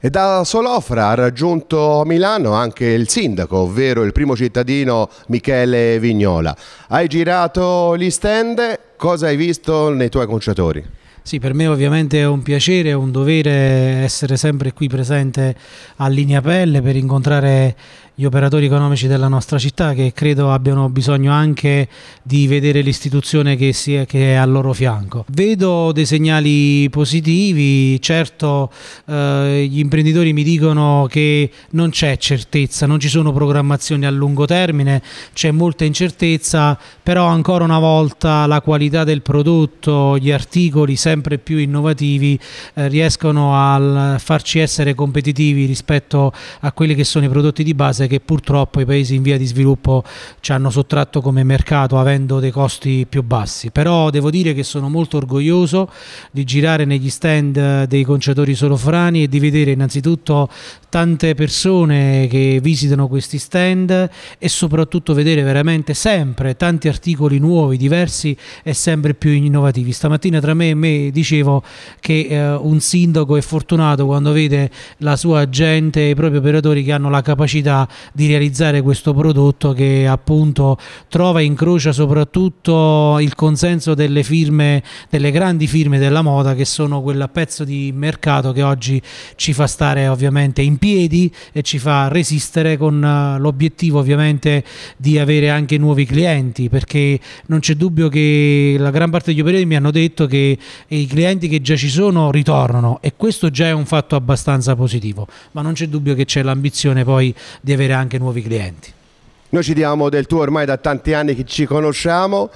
E da Solofra ha raggiunto Milano anche il sindaco, ovvero il primo cittadino Michele Vignola. Hai girato gli stand Cosa hai visto nei tuoi conciatori? Sì, per me ovviamente è un piacere, è un dovere essere sempre qui presente a Linea Pelle per incontrare gli operatori economici della nostra città che credo abbiano bisogno anche di vedere l'istituzione che, è, che è al loro fianco. Vedo dei segnali positivi, certo eh, gli imprenditori mi dicono che non c'è certezza, non ci sono programmazioni a lungo termine, c'è molta incertezza, però ancora una volta la qualità qualità del prodotto, gli articoli sempre più innovativi eh, riescono a farci essere competitivi rispetto a quelli che sono i prodotti di base che purtroppo i paesi in via di sviluppo ci hanno sottratto come mercato avendo dei costi più bassi. Però devo dire che sono molto orgoglioso di girare negli stand dei conciatori solofrani e di vedere innanzitutto tante persone che visitano questi stand e soprattutto vedere veramente sempre tanti articoli nuovi, diversi e sempre più innovativi. Stamattina tra me e me dicevo che eh, un sindaco è fortunato quando vede la sua gente i propri operatori che hanno la capacità di realizzare questo prodotto che appunto trova e incrocia soprattutto il consenso delle firme, delle grandi firme della moda che sono quel pezzo di mercato che oggi ci fa stare ovviamente in piedi e ci fa resistere con eh, l'obiettivo ovviamente di avere anche nuovi clienti perché non c'è dubbio che la gran parte degli operatori mi hanno detto che i clienti che già ci sono ritornano e questo già è un fatto abbastanza positivo, ma non c'è dubbio che c'è l'ambizione poi di avere anche nuovi clienti. Noi ci diamo del tuo ormai da tanti anni che ci conosciamo,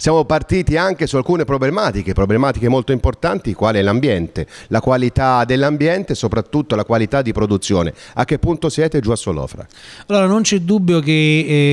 siamo partiti anche su alcune problematiche, problematiche molto importanti, quale l'ambiente, la qualità dell'ambiente e soprattutto la qualità di produzione. A che punto siete giù a Solofra? Allora non c'è dubbio che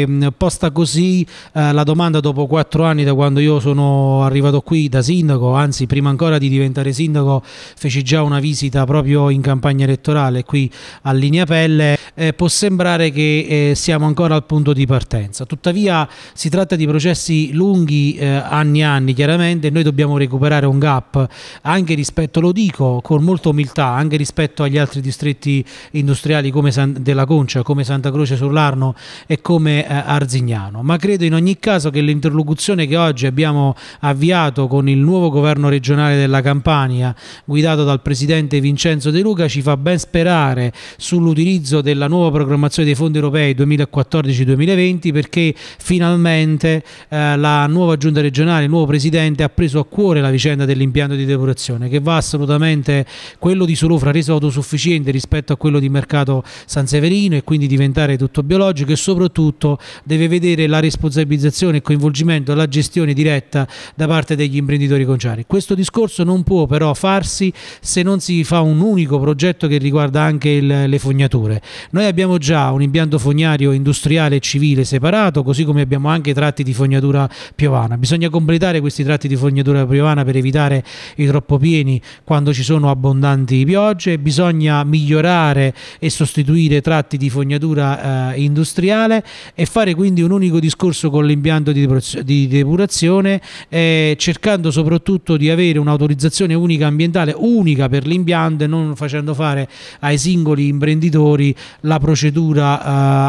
eh, posta così eh, la domanda dopo quattro anni da quando io sono arrivato qui da sindaco, anzi prima ancora di diventare sindaco feci già una visita proprio in campagna elettorale qui a Linea Pelle, eh, può sembrare che eh, siamo ancora al punto di partenza. Tuttavia si tratta di processi lunghi eh, anni e anni chiaramente noi dobbiamo recuperare un gap anche rispetto, lo dico con molta umiltà, anche rispetto agli altri distretti industriali come San, della Concia, come Santa Croce sull'Arno e come eh, Arzignano, ma credo in ogni caso che l'interlocuzione che oggi abbiamo avviato con il nuovo governo regionale della Campania guidato dal presidente Vincenzo De Luca ci fa ben sperare sull'utilizzo della nuova programmazione dei fondi europei 2014-2020 perché finalmente eh, la nuova giustizia giunta regionale, il nuovo presidente, ha preso a cuore la vicenda dell'impianto di depurazione che va assolutamente quello di Solofra reso autosufficiente rispetto a quello di mercato San Severino e quindi diventare tutto biologico e soprattutto deve vedere la responsabilizzazione e coinvolgimento alla gestione diretta da parte degli imprenditori conciari. Questo discorso non può però farsi se non si fa un unico progetto che riguarda anche il, le fognature. Noi abbiamo già un impianto fognario industriale e civile separato, così come abbiamo anche tratti di fognatura piovana. Bisogna completare questi tratti di fognatura piovana per evitare i troppo pieni quando ci sono abbondanti piogge, bisogna migliorare e sostituire tratti di fognatura eh, industriale e fare quindi un unico discorso con l'impianto di depurazione eh, cercando soprattutto di avere un'autorizzazione unica ambientale unica per l'impianto e non facendo fare ai singoli imprenditori la procedura eh,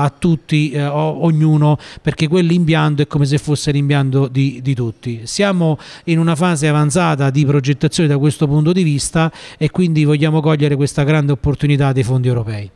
a tutti eh, ognuno perché quell'impianto è come se fosse l'impianto di di, tutti. Siamo in una fase avanzata di progettazione da questo punto di vista e quindi vogliamo cogliere questa grande opportunità dei fondi europei.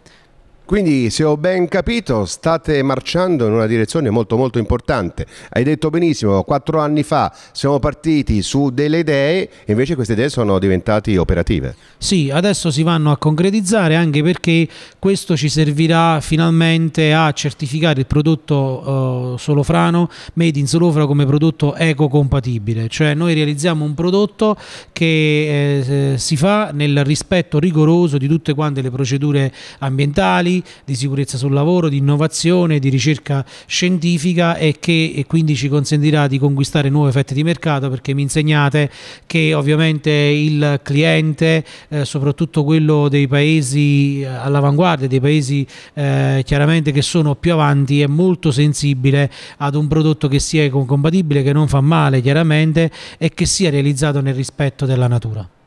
Quindi se ho ben capito state marciando in una direzione molto molto importante. Hai detto benissimo, quattro anni fa siamo partiti su delle idee e invece queste idee sono diventate operative. Sì, adesso si vanno a concretizzare anche perché questo ci servirà finalmente a certificare il prodotto uh, eh, solofrano, made in solofra come prodotto ecocompatibile. Cioè noi realizziamo un prodotto che eh, si fa nel rispetto rigoroso di tutte quante le procedure ambientali, sociali, di sicurezza sul lavoro, di innovazione, di ricerca scientifica e che e quindi ci consentirà di conquistare nuove fette di mercato perché mi insegnate che ovviamente il cliente, eh, soprattutto quello dei paesi eh, all'avanguardia, dei paesi eh, chiaramente che sono più avanti, è molto sensibile ad un prodotto che sia compatibile, che non fa male chiaramente e che sia realizzato nel rispetto della natura.